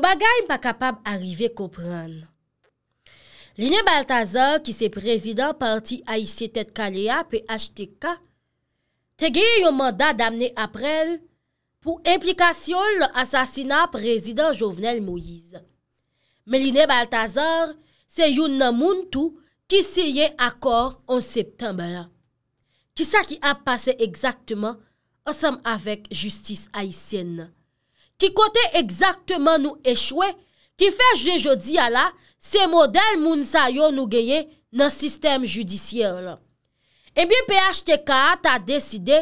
bagay m pa kapab arive kopran. Lini Baltazar ki se prezident parti Aisyetet Kalea P.H.T.K. te geye yon mandat damne aprel pou implikasyon lor asasina prezident Jovenel Moïse. Me lini Baltazar se yon nan moun tou ki se yon akor an septembre. Ki sa ki ap pase ekzaktman ansam avek justice Aisyen nan? Ki kote exaktman nou echwe, ki fej de jodi ala, se model moun sa yo nou geye nan sistem judisyen la. Ebyen PHTK a ta deside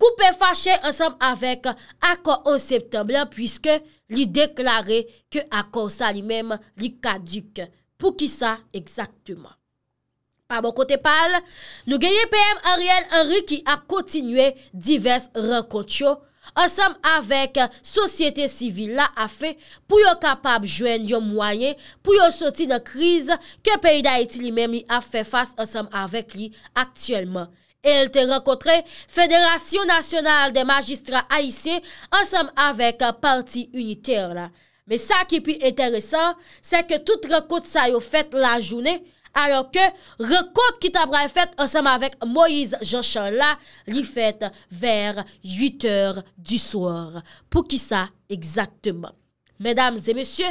kou pe fache ansam avek akon an septemble, pwiske li deklare ke akon sa li mem li kadik pou ki sa exaktman. Pa moun kote pal, nou geye PM Ariel Henry ki a kontinwe divers renkot yo, ansem avek sosyete sivil la a fe pou yo kapab jwen yon mwayen pou yo soti nan kriz ke peyi da iti li mem li a fe fas ansem avek li aktuelman. El te rekotre Federasyon Nasional de Magistra A.I.C. ansem avek Parti Uniter la. Me sa ki pi enteresan se ke tout rekot sa yo fet la jounen, alor ke rekonte ki tabra e fet ansem avèk Moïse Jean-Chan la li fet ver 8 eur di souar. Pou ki sa? Eksakteman. Medamze monsye,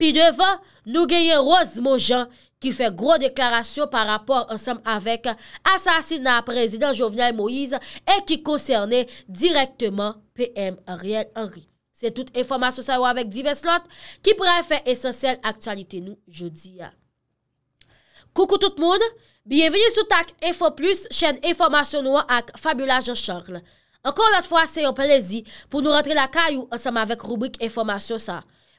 pi devan nou genyen Rose Monjean ki fe gro deklarasyon par rapor ansem avèk asasina prezident Jovniy Moïse e ki konserne direkteman PM Ariel Henry. Se tout informasyon sa wavèk Diveslot ki prefe esensyel aktualite nou jodi avèk. Koukou tout moun, biye veni sou tak Info Plus, chen informasyon nou ak Fabiola Jean-Charles. Ankon lot fwa se yo plezi pou nou rentre la kayou anseman vek rubrik informasyon sa.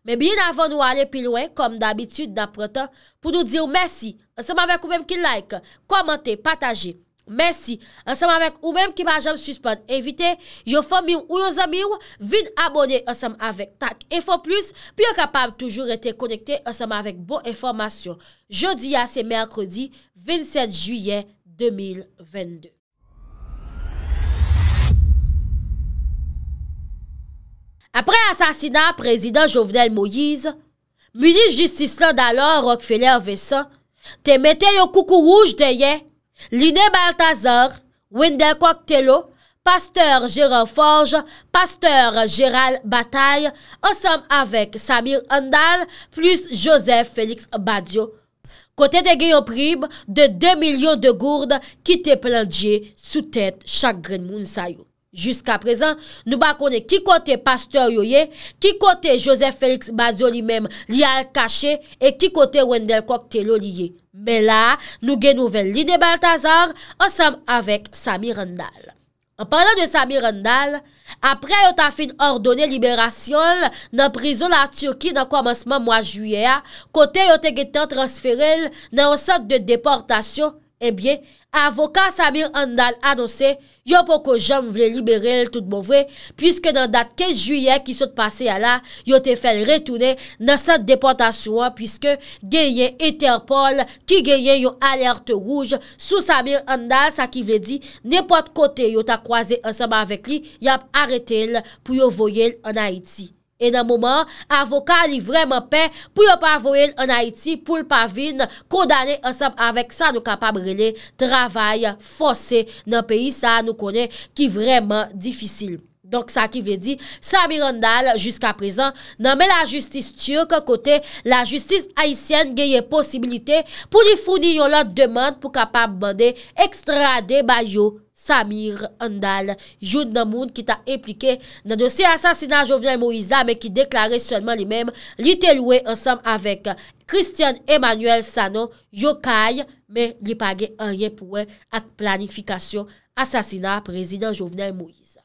Men biye davan nou ale pi lwen, kom d'abitud, d'apreta, pou nou diyo mersi, anseman vek ou men ki like, komante, pataje. Mèsi, ansèm avèk ou mèm ki ma jèm suspèd evite, yo fòm miw ou yo zèm miw, vin abonè ansèm avèk tak e fò plus, pi yo kapab toujou rete konekte ansèm avèk bon informasyon. Jodi a ah, se mèrkodi, 27 juyen 2022. Apre ansasina prezident Jovenel Moïse, münis justis la dalò rok fèlè avè sa, te metè yo koukou wouj deyè, Liné Baltazar, Wendel Coctello, Pasteur Gérard Forge, Pasteur Gérald Bataille, ensem avèk Samir Handal plus Joseph Félix Badiou. Kote te gen yon prib de 2 milyon de gourde ki te plandje sou tèt chakren moun sayo. Jusk aprezen, nou bakone ki kote Pasteur yoye, ki kote Joseph Félix Badiou li mèm li al kache, e ki kote Wendel Coctello liye. Men la nou gen nouvel line Baltazar, ansem avek Samir Endal. Anpanlan de Samir Endal, apre yo ta fin ordone liberasyon nan prizon la Tiyoki nan kwamansman mwa Juyea, kote yo te getan transferil nan osad de deportasyon, Ebyen, eh avokat Samir Andal anose, yo pou ko jom vle libere l tout bove, pwiske nan dat 15 juye ki sot pase ala, yo te fel retoune nan sat depotasyon, pwiske genye Eterpol ki genye yo alerte rouj sou Samir Andal sa ki vle di, nepot kote yo ta kwaze ansama vek li, yap arete l pou yo voyel an Haiti. E nan mouman, avokat li vreman pe pou yo pa voil an Haiti pou l pa vin kondane ansep avek sa nou kapab rele travay fose nan peyi sa nou kone ki vreman difisil. Donk sa ki ve di, Samir Handal jiska prezan nan men la justis tiyo ke kote la justis Haitienne geye posibilite pou li founi yon lot demand pou kapab bande ekstrade bayo. Samir Andal, joun nan moun ki ta implike nan dosi asasina Jovenel Moïsa me ki deklare solman li mem li te loue ansam avek Christian Emmanuel Sano yo kaye me li page anye pouwe ak planifikasyon asasina prezident Jovenel Moïsa.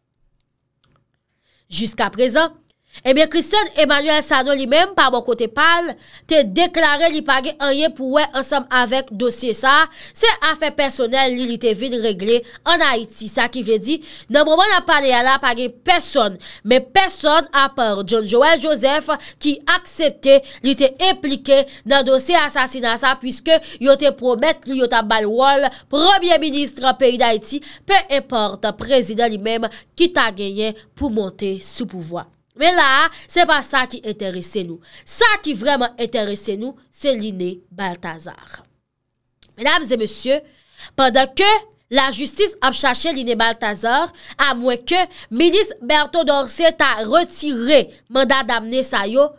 Jiska prezant, Emen eh Kristen Emanuel Sano li men, pa mwen kote pal, te deklare li page anye pouwe ansam avek dosye sa, se afe personel li li te vin regle an Haiti. Sa ki ve di, nan mwen a pale ala page peson, men peson a par John Joel Joseph ki aksepte li te implike nan dosye asasinansa puisque yo te promet li yo ta bal wol, premier ministre an peyi d'Haiti, pe importe prezident li men ki ta genye pou monte sou pouvoi. Men la, se pa sa ki enterese nou. Sa ki vreman enterese nou, se Linné Balthazar. Men amzè monsye, pandan ke la justis ap chache Linné Balthazar, amwe ke, Minis Berthodorsen ta retire mandat damne sayo,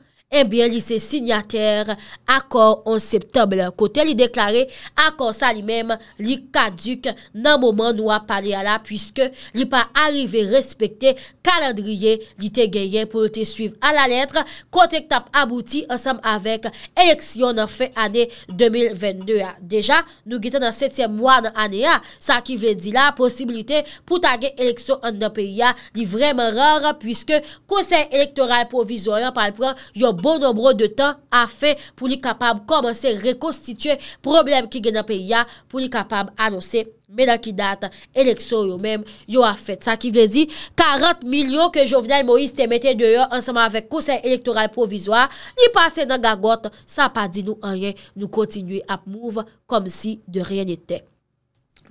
Mbien eh li se signater akor 11 septembre. Kote li deklare akor sa li mem li kaduk nan moman nou a pale ala. Piske li pa arrive respekte kalandriye li te geyen pou te suiv a la letre. Kote ek tap abouti ansam avek eleksyon nan fe ane 2022. Deja nou gete nan 7e mwan ane a. Sa ki ve di la posibilite pou tagye eleksyon ane nan peri ya li vremen rar. Piske konsey elektoral provizoryan pal pran yon banj. Bon nomro de tan a fe pou li kapab komanse rekostitue problem ki genan pe ya pou li kapab anose menan ki data eleksyon yo menm yo a fet. Sa ki vle di 40 milyon ke Jovenel Moïse te mette deyo ansaman avek kousen elektoral provizwa li pase nan gagot sa pa di nou anye nou kontinuye apmouv kom si de rien ete.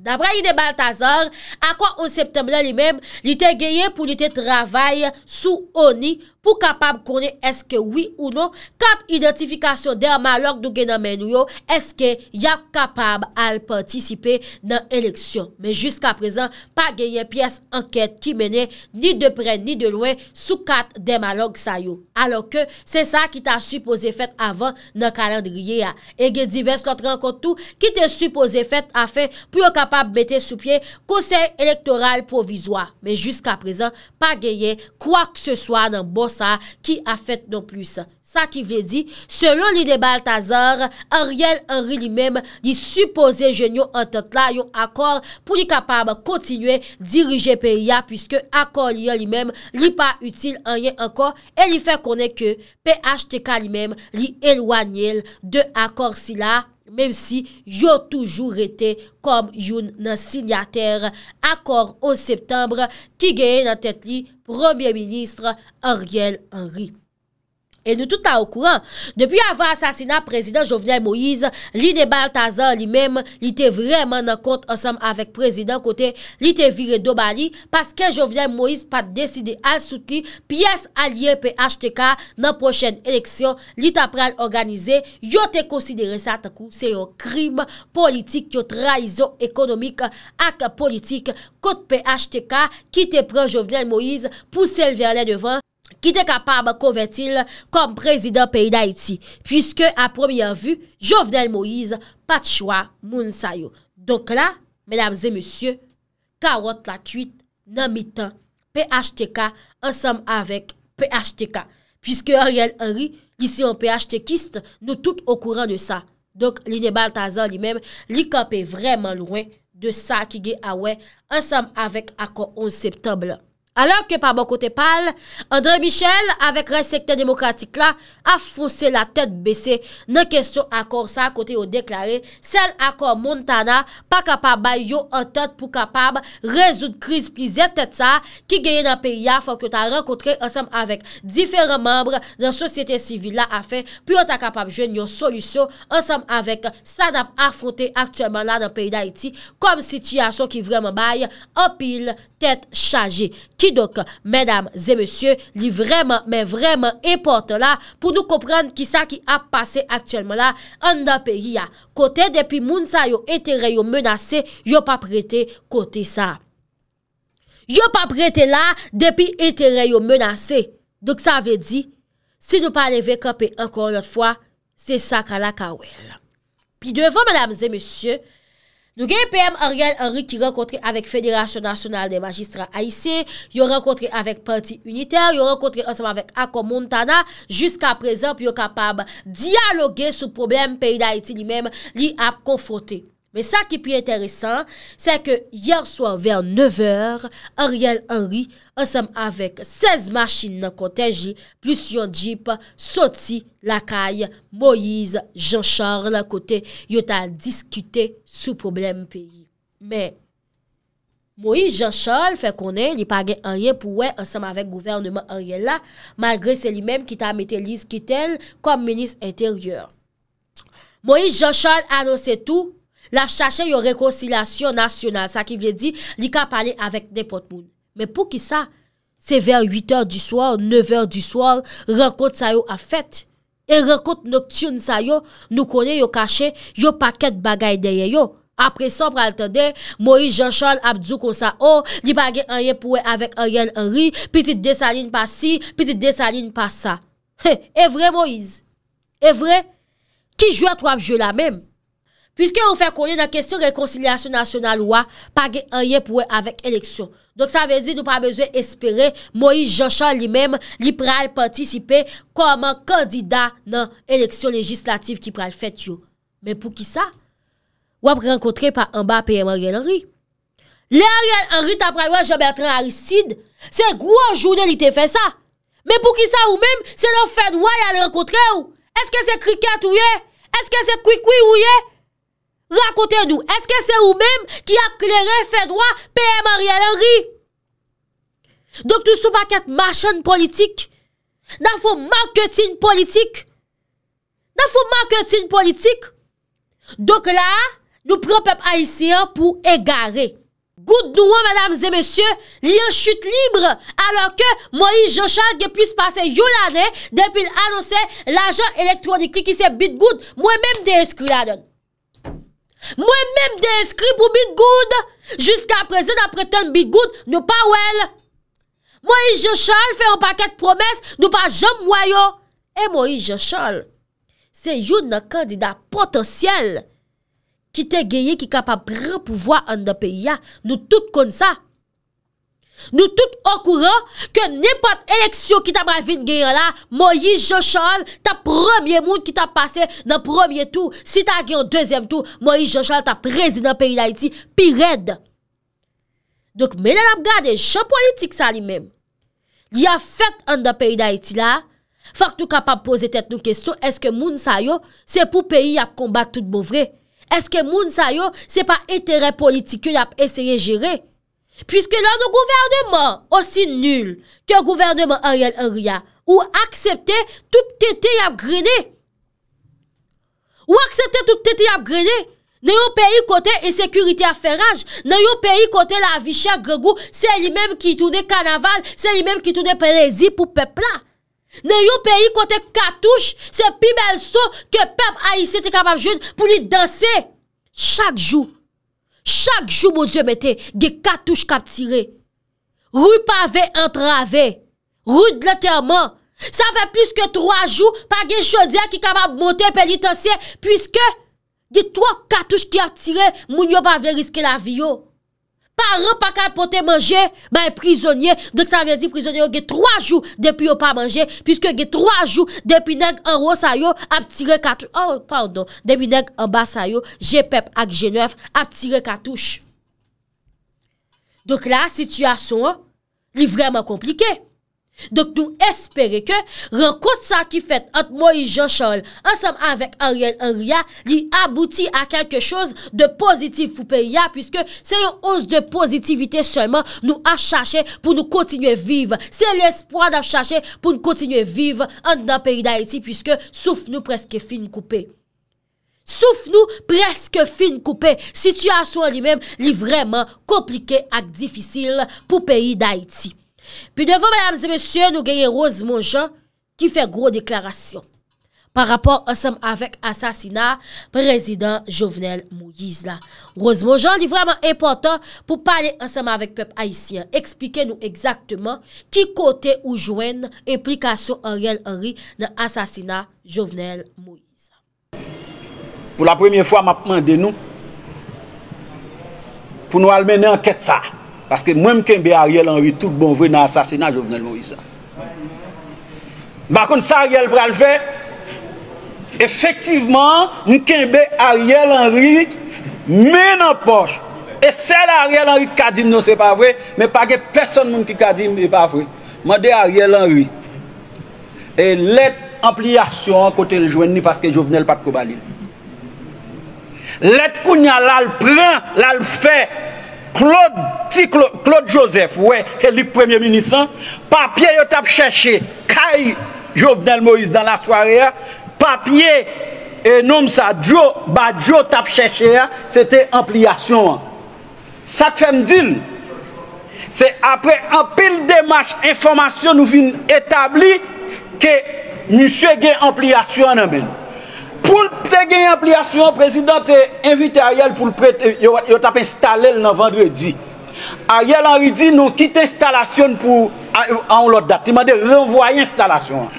Dapre yi de Baltazar, akwa ou septem la li mem, li te geye pou li te travaye sou oni pou kapab konen eske wii ou non, kat identifikasyon de amalok nou genan men nou yo, eske ya kapab al patisipe nan eleksyon. Men jiska prezan, pa geye piyes anket ki mene ni de pre ni de lwen sou kat de amalok sa yo. Alo ke, se sa ki ta supose fet avan nan kalandriye ya. E gen divers lot renkotou ki te supose fet afen pou yo Pou li kapab mette sou pye konsey elektoral pou vizwa. Men jusqu aprezen, pa geye kwa k se swa nan bosa ki a fet non plus. Sa ki ve di, selon li de Baltazar, a riel anri li mem li suppose jen yo antat la yo akor pou li kapab kontinue dirije PIA pwiske akor li yo li mem li pa util anye anko e li fe konen ke PHTK li mem li elwanyel de akor sila Mem si yo toujou rete kom yon nan sinyater akor 11 septembre ki geye nan tet li Premier Ministre Ariel Henry. E nou tout a ou kouran, depi avan asasina prezident Jovenel Moïse, li debal tazan li menm, li te vreman nan kont ansam avek prezident kote, li te vire do bali, paske Jovenel Moïse pat deside asout li, piyes a liye PHTK nan prochen eleksyon, li tapran organize, yo te konsidere sa takou, se yo krim politik, yo traizo ekonomik ak politik, kote PHTK, ki te pran Jovenel Moïse, pou sel verle devan, ki te kapab konvetil kom prezident peyi da iti, pwiske a promyen vu Jovenel Moïse pat chwa moun sayo. Donk la, menamze monsye, karot la kuit nan mitan PHTK ansam avek PHTK, pwiske Ariel Henry, disi an PHTKist, nou tout okouran de sa. Donk li nebal tazan li mem, li kap e vreman lwen de sa ki ge awen ah ansam avek akon 11 septemble. Alor ke pa mwen bon kote pal, Andre Michel, avek rey sekte demokratik la, a fouse la tete bese, nan kesyon akor sa, kote yo deklare, sel akor Montana, pa kapab bay yo, an tete pou kapab, rezout kriz plizet, tete sa, ki geye nan periya, fok yo ta renkotre, ansem avek, diferan membre, nan sosyete sivil la, a fe, pi yo ta kapab jwen yo solusyo, ansem avek, sa dap a fote, aktuèman la, nan periya iti, kom sityasyon ki vremen bay, an pil, tete chaje, kipi, Ki dok, mèdames et monsieurs, li vremen, mè vremen, e porte la, pou nou kompren ki sa ki ap pase aktyelman la, an da pe hi a kote depi moun sa yo etere yo menase, yo pa prete kote sa. Yo pa prete la depi etere yo menase. Dok sa ve di, si nou pa leve kape ankon lot fwa, se sa ka la ka ouel. Pi devon, mèdames et monsieurs, Nou gen P.M. Ariel Henry ki renkotre avèk Fédération Nationale des Magistrats Aïsé, yo renkotre avèk Parti Unitaire, yo renkotre ansèm avèk Akomontana, jysk aprezenp yo kapab diyalogue sou problem P.I.D.A.I.T. li mèm li ap konfrote. Men sa ki pi enteresan, se ke yer soan ver 9 or, Ariel Henry, ansam avek 16 machin nan kontenji, plus yon jeep, soti la kay, Moïse Jean-Charles an kote, yon ta diskute sou problem peyi. Men, Moïse Jean-Charles fe konen, li page anyen pou we ansam avek gouverneman Ariel la, magre se li menm ki ta mette lise kitel, kom menis enteryeur. Moïse Jean-Charles anonse tou, La chache yo rekoncilasyon nasyonal, sa ki vye di, li ka pale avek nepot moun. Me pou ki sa, se ver 8 er di swar, 9 er di swar, renkont sa yo a fet. E renkont noktyoun sa yo, nou kone yo kache, yo paket bagay deye yo. Apre son pral tende, Moïse Jean-Charles abdou kon sa o, oh, li bagay enye pouwe avek enyen enri, pi ti desaline pa si, pi ti desaline pa sa. E vre Moïse, e vre, ki jwe atwa ap jwe la menm? Piske ou fe konye nan kesyon rekoncilasyon nasyonal ou a, pa gen anye pou e avek eleksyon. Donk sa vezi nou pa bezo espere Moïse Jean-Charles li mem, li pral patisipe koman kandida nan eleksyon legislatif ki pral fet yo. Men pou ki sa? Ou ap renkotre pa anba PM Ariel Henry? Le Ariel Henry tapra yo a Jean-Bertrand Aristide? Se gwo anjoune li te fe sa? Men pou ki sa ou mem, se lò fèd woy a renkotre ou? Eske se krikat ou ye? Eske se koui koui ou ye? Rakote nou, eske se ou mem ki aklerè fèdwa P.M.A.R.I.A.L.R.I. Dok nou sou pa ket marchan politik, nan fò marketing politik, nan fò marketing politik, dok la nou pran pep A.I.C.I.A.N. pou e gare. Gout nou wè, madames et messieurs, li an chute libre, alò ke Moïse Jochal gè pwis pase yon anè, depil anonsè l'ajan elektronik li ki se bit gout, mwen mèm de eskri la don. Mwen menm de eskri pou bigoud Jusk aprezen apreten bigoud Nou pa ouel Moïse Jochol fè an paket promes Nou pa jom mwayo E Moïse Jochol Se yon nan kandida potensyel Ki te geye ki kapap repouvo An de pe ya Nou tout kon sa Nou tout okouran Ke nipot eleksyon ki ta bravin genyon la Moïse Jochal Ta premier moun ki ta pase Nan premier tou Si ta genyon deuxième tou Moïse Jochal ta prezi nan peyi da iti Pi red Dok mè lè la b gade Chè politik sa li mèm Lè a fèt an nan peyi da iti la Fak nou kapap pose tèt nou kesyon Eske moun sa yo Se pou peyi ap kombat tout mouvre bon Eske moun sa yo Se pa etere politik yon ap eseye jere Moun sa yo Piske la nou gouvernement osi nul Ke gouvernement a riyal a riyal Ou aksepte tout tete y ap grene Ou aksepte tout tete y ap grene Nè yon peyi kote e sekurite a feraj Nè yon peyi kote la vi chè gregou Se li mèm ki toune kanaval Se li mèm ki toune prezi pou pepla Nè yon peyi kote katouche Se pi belso ke pep a isete kapap joun Pou li danse Chak jou Chak jou mou diyo mette, ge katouche kap tire, rou pa ve entrave, rou dlaterman, sa ve plus ke 3 jou pa ge jodia ki kama monte pelitansye, pwiske ge 3 katouche kap tire moun yo pa ve riske la viyo. Paran pa kalpote manje, ba yon prizonye. Dok sa ven di prizonye yo ge 3 jou depi yo pa manje, puisque ge 3 jou depi neg anwa sa yo ap tire katouche. Oh, pardon, depi neg anwa sa yo je pep ak je neuf ap tire katouche. Dok la, situasyon, li vreman komplike. Donk nou espere ke renkote sa ki fet atmoyi janshol Ansem avèk Ariel Henrya li abouti a kèlke chos de pozitif pou periya Piske se yon os de pozitivite seulement nou achache pou nou kontinue vive Se l'espoi nou achache pou nou kontinue vive an nan peri d'Haïti Piske souf nou preske fin koupe Souf nou preske fin koupe Sityasyon li mèm li vreman komplike ak difisil pou peri d'Haïti Pi devon, mesdames et messieurs, nou genye Rose Mongeant ki fe gro deklarasyon par rapport ansem avek asasina prezident Jovenel Mouizla. Rose Mongeant li vreman importan pou pale ansem avek pep haisyen. Ekspike nou ekzaktman ki kote ou jwen implikasyon anrel anri nan asasina Jovenel Mouizla. Po la premiye fwa mapman de nou pou nou almen anket sa Paske mwen mke mbe Ariel Henry tout bon vre nan asasinan Jovenel Moisa. Bakon sa Ariel pral ve, efektiveman mke mbe Ariel Henry men nan poche. E sel Ariel Henry kadim nou se pa vre, me page person moun ki kadim e pa vre. Ma de Ariel Henry. E let ampli asyon kote ljwen ni paske Jovenel Patkobalil. Let kounya lal pren, lal fey, Claude, ti Claude Joseph, wè, ke li premye minisan, papye yo tap chèche, kaj Jovenel Moïse dan la soare ya, papye, e nom sa, jo, ba jo tap chèche ya, se te ampli yasyon an. Sa te fèm dil, se apre apil demache informasyon nou vin etabli, ke mousse gen ampli yasyon an an ben. Poul pte gen yon pli asyon, prezident te invite a yon poul prete yon tap installel nan vendredi. A yon anridi nou kite installasyon pou an lot dat. Te mande renvoye installasyon.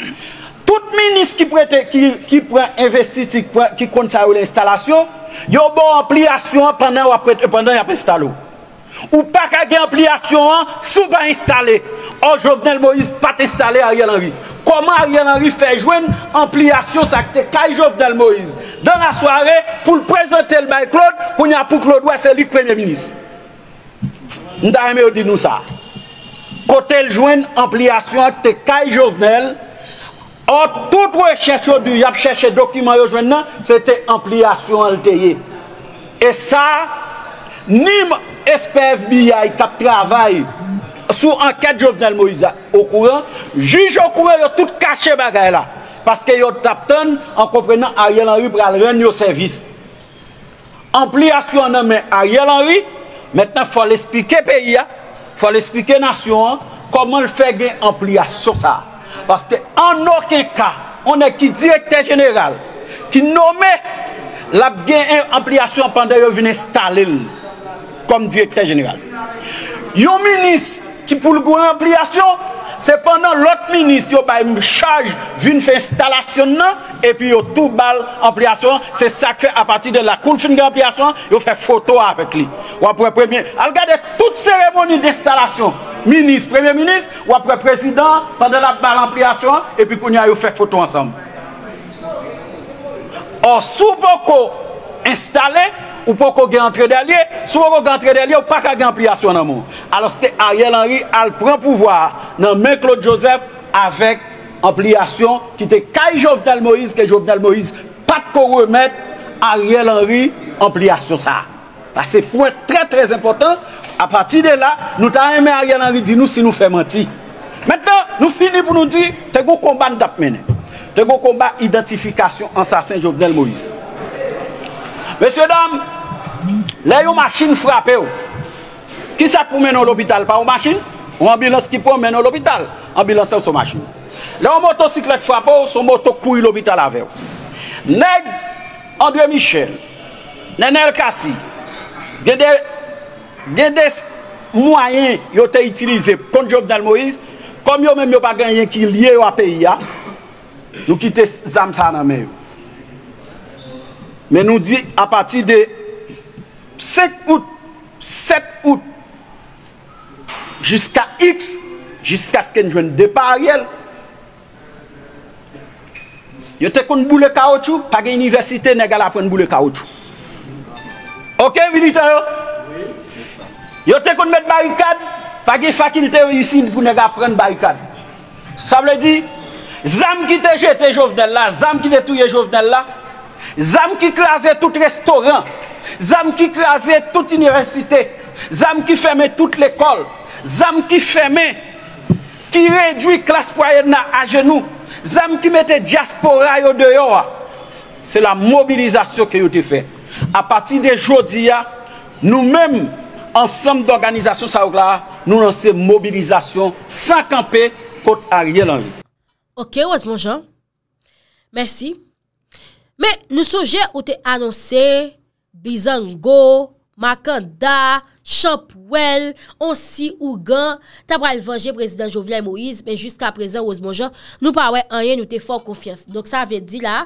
Tout minis ki prete, ki pre investi, ki kont sa yon installasyon, yon bon pli asyon pandan yon ap installo. Ou pa kage ampliasyon an Sou pa installe Ou oh, Jovenel Moïse pat installe Ariel Henry Koman Ariel Henry fe jwen Ampliasyon sa te kay Jovenel Moïse Dan la soare pou l prezente l bay Claude Koun ya pou Claude Wesselit Premier Minist Nda yeme yo di nou sa Ko tel jwen ampliasyon Te kay Jovenel Ou oh, tout wè chèche Dokimanyo jwen nan Se te ampliasyon an te ye E sa nime SPFBI kap travay sou anket Jovenel Moïse au kouren, juj au kouren yo tout kache bagay la paske yo tapten an komprenan Ariel Henry pral ren yo servis ampliasyon nanmen Ariel Henry, metnen fwa l'espike peyi ya, fwa l'espike nasyon koman l'fè gen ampliasyon sa, paske an okin ka, onè ki direktè general ki nomè la gen ampliasyon pandè yo vinen stale lè kom di etè genèral. Yo minis ki pou l'gou en pliasyon, se pendant l'ot minis, yo bay mou chaj vin fè installasyon nan, epi yo tou bal en pliasyon, se sa kè a pati de la kounfine gen pliasyon, yo fè foto avèk li. Ou apre premier, al gade, tout seremoni d'installasyon, minis, premier minis, ou apre prezident, pandè la bal en pliasyon, epi pou nyayou fè foto ansam. Or sou poko installè, Ou pa ko ge entrede alye Sou pa ko ge entrede alye ou pa ka ge ampliasyon nan moun Alos te Ariel Henry al pran pouvoar Nan men Claude Joseph Avek ampliasyon Ki te kay Jovenel Moïse Ke Jovenel Moïse pat ko remet Ariel Henry ampliasyon sa Par se pou etre tre tre important A pati de la nou ta eme Ariel Henry Di nou si nou fe manti Metan nou fini pou nou di Te go komba ndap mene Te go komba identifikasyon ansasen Jovenel Moïse Meseye dam, lè yon masin frapè ou, ki sa pou menon l'opital pa ou masin, ou ambilans ki pou menon l'opital, ambilansè ou sou masin. Lè ou motosiklet frapè ou, sou motokou yon l'opital avè ou. Neg André Michel, nenel kasi, gen des mwayen yote itilize, konjok dal Moïse, kom yo menm yo pa genyen ki liye yo apè ya, nou ki te zam sa nan mè ou. Men nou di a pati de Sek out Sek out Jiska x Jiska sken jwen depa a riel Yo te kon boule kaoutou Page universite negal apren boule kaoutou Ok milite yo Yo te kon met barikad Page fakilte yusin Pou negal apren barikad Sa vle di Zam ki te jete jovdel la Zam ki te touye jovdel la Zanm ki krasè tout restaurant, zanm ki krasè tout université, zanm ki fèmè tout l'école, zanm ki fèmè ki rèdoui klas pou aèd nan ajenou, zanm ki metè diaspora yo deyo a. Se la mobilizasyon ki yo te fè. A pati de jodi a, nou mèm, ansam d'organizasyon sa ouk la, nou nan se mobilizasyon, san kampe, kote a rè lan. Ok, waz mounjou. Mersi. Men nou souje ou te anonse, Bizango, Makanda, Champouel, Onsi, Ougan, ta pral venje prezident Jovnel Moïse, men jiska prezident Ousmonjou, nou pa wè anye nou te fòk konfiansi. Donk sa vè di la,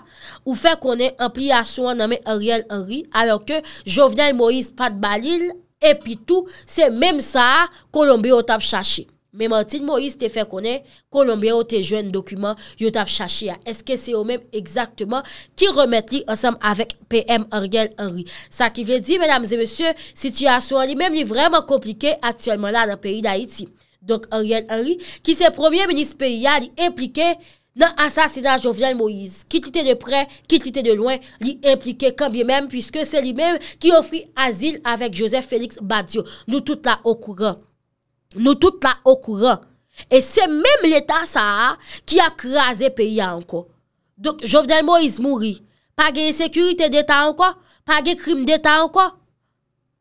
ou fè konè anpli aswa nanmen Ariel Henry, alò ke Jovnel Moïse pat balil, epi tou, se menm sa, Kolombi o tap chache. Memantil Moïse te fè konè, Kolombia ou te jwen dokumen yot ap chachè ya. Eske se yo menm ekzaktman ki remèt li ansam avèk PM Ariel Henry. Sa ki ve di, menamze monsye, sityasyon li menm li vreman komplike atyèlman la nan peyi d'Haïti. Donk Ariel Henry, ki se premier menis peyi ya li implike nan asasinaj Jovian Moïse. Ki ti te de pre, ki ti te de loin, li implike kambye menm, puisque se li menm ki ofri asil avèk Joseph Félix Badiou. Nou tout la okouran. Nou tout la okoura E se menm l'Etat sa a Ki akraze pe yanko Donk jovdel mo izmouri Pagey sekurite deta anko Pagey krim deta anko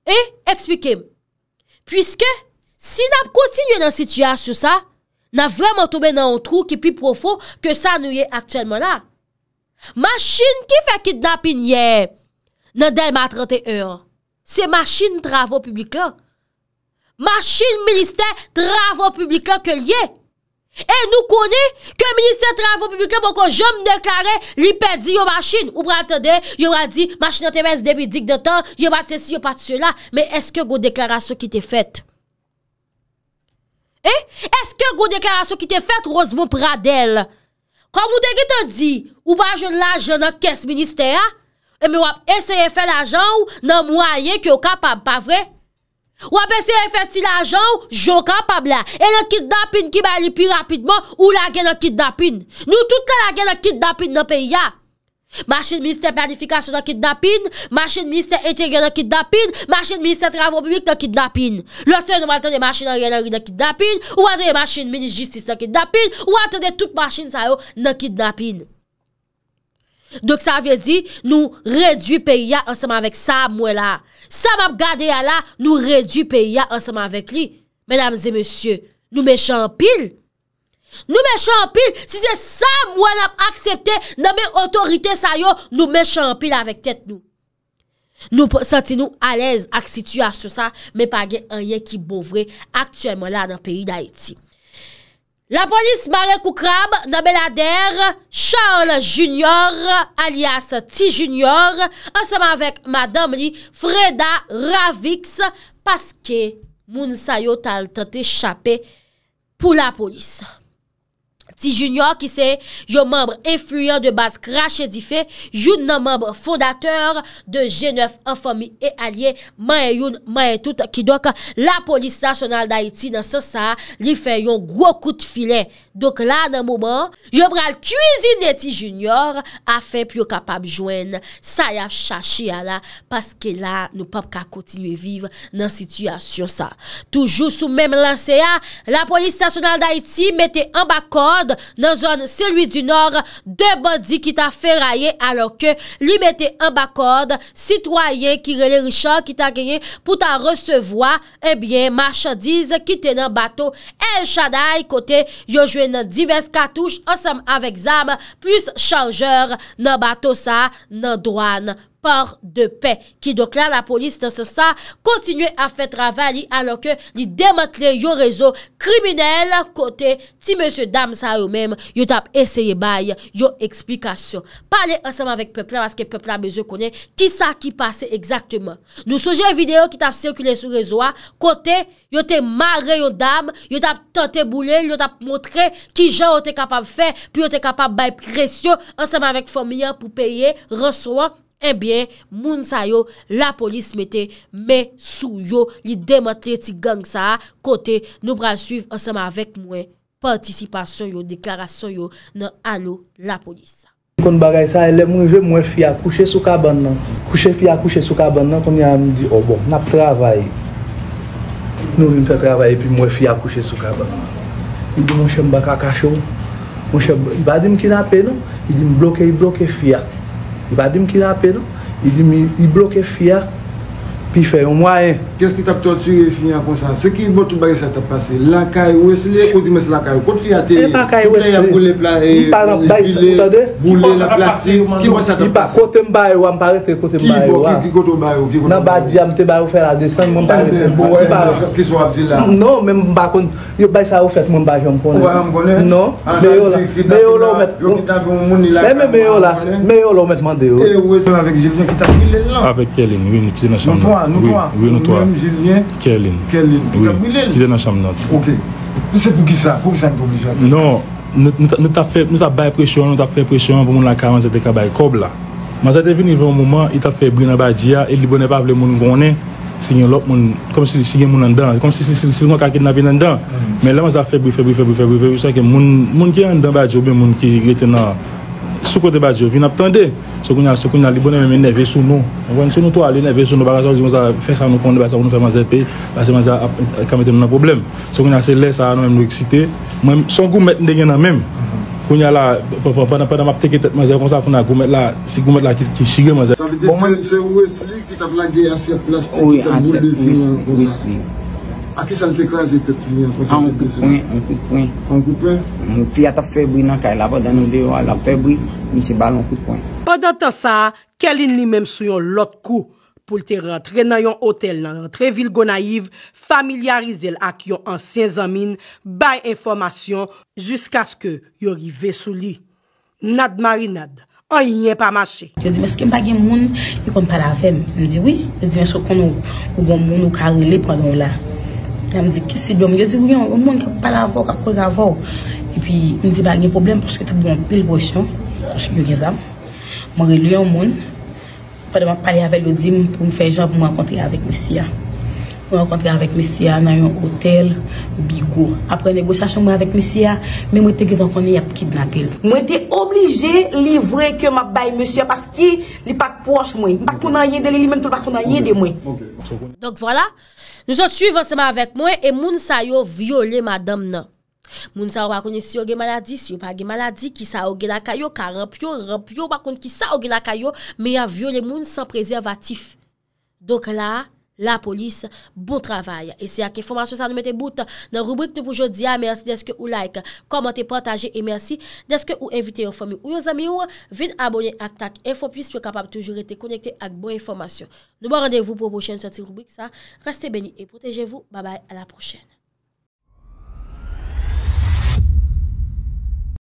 E ekspikem Piske si nap kontinye nan situasyon sa Na vreman tobe nan ou trou Ki pi profo Ke sa nou ye aktuelman la Maschine ki fe kidnap inye Nan delman 31 Se maschine travou publik lak Machin minister travon publik la ke liye. E nou koni ke minister travon publik la bon kon jom deklare lipe di yo machin. Ou praten de, yo praten di, machin an te mese debi dik de tan, yo praten se si, yo praten se la. Men eske go deklarasyon ki te fet? Eh? Eske go deklarasyon ki te fet, roz moun pradel. Kwa moun dekli te di, ou pa jen la jen la kes minister, e mi wap eseye fe la jen ou, nan mwa ye ki yo kapab, pa vrej, Ou apè se e fèti la jow, jow kapab la. E lè kit dapin ki bè li pi rapidman, ou lè gen lè kit dapin. Nou tout la lè gen lè kit dapin nè pe ya. Machin minister planifikasyon lè kit dapin, machin minister eteryan lè kit dapin, machin minister travobibik lè kit dapin. Lò se nou mwen tèdè machin oriyanari lè kit dapin, ou anè machin mini jistis lè kit dapin, ou anè tèdè tout machin sa yo lè kit dapin. Dèk sa vè di nou rèdui pe ya ansèman vek sa mwen la. Sam ap gade ya la, nou redu pe ya anseman vek li. Menamze, monsye, nou me chanpil. Nou me chanpil, si ze sam wan ap aksepte nan men otorite sayo, nou me chanpil avek tet nou. Nou senti nou alez ak situasyo sa, men page anye ki bouvre aktuèman la nan peyi da eti. La polis Marek Koukrab, nabela der, Charles Junior, alias T. Junior, anseman vek madame li, Freda Ravix, paske moun sayo talte te chapè pou la polis. Ti junior ki se yo mambre influyen de base krashe di fe yon nan mambre fondateur de G9 enfomi e alye mayen yon, mayen tout ki do la polis stasyonal da iti nan se sa li fe yon gwo kout filen dok la nan mouman yo bral kuizine ti junior a fe pyo kapab jwen sa ya chache ya la paske la nou pap ka kontinu viv nan sityasyon sa toujou sou mem lan se ya la polis stasyonal da iti mette an bakon nan zon selwi di nor debadi ki ta feraye alo ke li mette an bakode sitwayen ki rele richa ki ta genye pou ta resevoa ebyen eh marchadize ki te nan bato e chaday kote yo jwen nan divers katouche ansem avek zam plus chanjere nan bato sa nan doan de pe, ki doklan la polis tan se sa, kontinye a fe travali alo ke li demantle yon rezo kriminel kote ti monsye dam sa yo mem yo tap esye bay yon eksplikasyon pale ansenman vek pepla maske pepla monsye kone, ki sa ki pase ekzakteman, nou soje video ki tap se okule sou rezo a, kote yo te mare yon dam, yo tap tante boule, yo tap montre ki jan yo te kapab fe, pi yo te kapab bay presyon, ansenman vek familian pou peye, rosoan Eh moun sayo la polis mette Mè sou yo Li demote ti gang sa Kote nou bra suif ansama avek mwen Partisipasyon yo, deklarasyon yo Nan alo la polis Kon bagay sa ele mwen ve mwen fia Kouche sou kaban nan Kouche fia kouche sou kaban nan Kon yan di obo, oh nap travay Nou vim fe travay pi mwen fia kouche sou kaban nan I di mwen chen baka kachou Mwen chen badim ki nape nou I di mwen bloke, i bloke fia I va dim ki la pedo, i bloke fia pi fè yon mwa e. Qu'est-ce qui t'a torturé, fini en conscience C'est qui, bon, tout passé ou la caille. la caille bah, la descente, Qui Non, ça, ou fait, mon Non, mais il mais mais Jilien, Kerlin Pou ki sa pou ki sa? Non, nou ta fè presyon Nou ta fè presyon pou moun la karen Zete ka bay kob la Mwen zate vini vè un mouman I ta fè brin a bè diya E li bonè pa vle moun gounè Sigen lop moun, kom si sigen moun an dan Kom si sil moun kakid nan bin an dan Mè lè mwen zate fè brin fè brin fè brin fè brin fè brin Moun ki an dan bè diyo bè moun ki gretè nan Sou kote bazi yo, vin ap tande, sou kwenya li bonen men men neve sou nou. Mwen se nou to a li neve sou nou, bagajon li mwen sa fèk sa nou konde ba sa mwen fèk ma zèpè, ba se ma zèpè kamete nou nan problem. Sou kwenya se lè sa nan men nou eksite, mwen son goumèt nan denye nan men, kwenya la, padan padan ap teke tèt ma zèpè konsa, kwenya goumèt la, si goumèt la ki chige ma zèpè. Sa vide, se ou esli ki tab lage asep plastik ki tab moun defi nan konsa. Aki san te kwa zi te touni an kwa se moun kwen se moun? An kwen, an kwen kwen. An kwen kwen? Moun fiyata febri nan kwa el ava dan nou deyo ala febri, mi se bal an kwen kwen. Pendan tan sa, Kelin li menm sou yon lot kou pou lte rentre nan yon hotel nan rentre vil go naiv, familiarize l ak yon ansyen zamin, bay informasyon, jisk aske yon rive sou li. Nad mari nad, an yon yon pa mache. Je di meske m bagen moun, yon kon pa la vem. Je di oui, je di yon chokon nou, yon moun nou ka rele pondon la. a m di kisid yo, m yo di gwen yon yon moun kak pa la vò, kak kòz la vò e pi m di bagnen problem porske te boun pil gwoch non? yon, yon yon yon zan mwen relyon moun pwede m ap pale avèl yon di m pou m fè jò pou m akontè yon avèk wisi ya Mwen kontre avèk mè siya nan yon hotel, bigo. Apre nego chache mwen avèk mè siya, mwen te gevan konye yap ki dna bel. Mwen te oblije livre ke mwen bay mè siya, paski li pak poche mwen. Mwen pak konan yede li, li men tout pak konan yede mwen. Donc voilà, nou se suivant seman avèk mwen, e moun sa yo viole madam nan. Moun sa yo wakone si yo ge maladi, si yo pa ge maladi, ki sa yo ge lakayo, ka rampyon, rampyon, wakone ki sa yo ge lakayo, mwen ya viole moun san prezervatif. Dok la, La polis, bon travay. E se ak informasyon sa nou mette bout nan rubrik nou poujou diya, mersi deske ou like, komante, pataje, e mersi deske ou evite yon fami ou yon zami ou, vide abonye ak tak, info plus, pou kapap toujou rete konekte ak bon informasyon. Nou bo randevou pou boshen sati rubrik sa, reste beni e protejevou, babay, a la prochen.